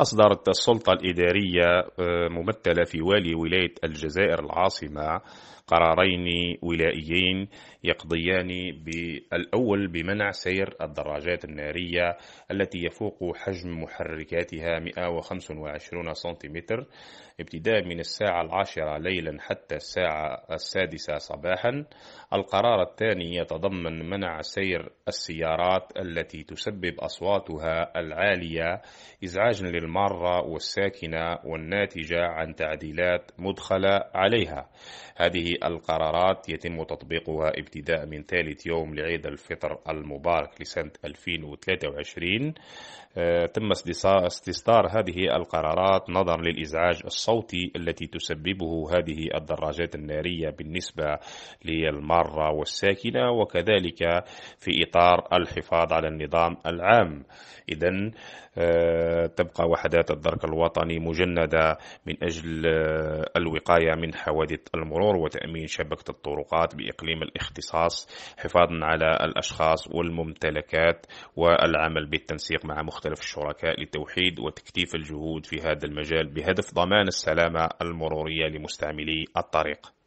أصدرت السلطة الإدارية آه، ممثلة في والي ولاية الجزائر العاصمة قرارين ولائيين يقضيان بالأول بمنع سير الدراجات النارية التي يفوق حجم محركاتها 125 سنتيمتر ابتداء من الساعة العاشرة ليلا حتى الساعة السادسة صباحا القرار الثاني يتضمن منع سير السيارات التي تسبب أصواتها العالية إزعاجا للمرأة المارة والساكنة والناتجة عن تعديلات مدخلة عليها هذه القرارات يتم تطبيقها ابتداء من ثالث يوم لعيد الفطر المبارك لسنة 2023 آه، تم استصدار هذه القرارات نظرا للإزعاج الصوتي التي تسببه هذه الدراجات النارية بالنسبة للمارة والساكنة وكذلك في إطار الحفاظ على النظام العام إذا آه، تبقى وحدات الدرك الوطني مجندة من أجل آه، الوقاية من حوادث المرور وتأمين شبكة الطرقات بإقليم الاختصاص حفاظا على الأشخاص والممتلكات والعمل بالتنسيق مع مختلف الشركاء لتوحيد وتكثيف الجهود في هذا المجال بهدف ضمان السلامة المرورية لمستعملي الطريق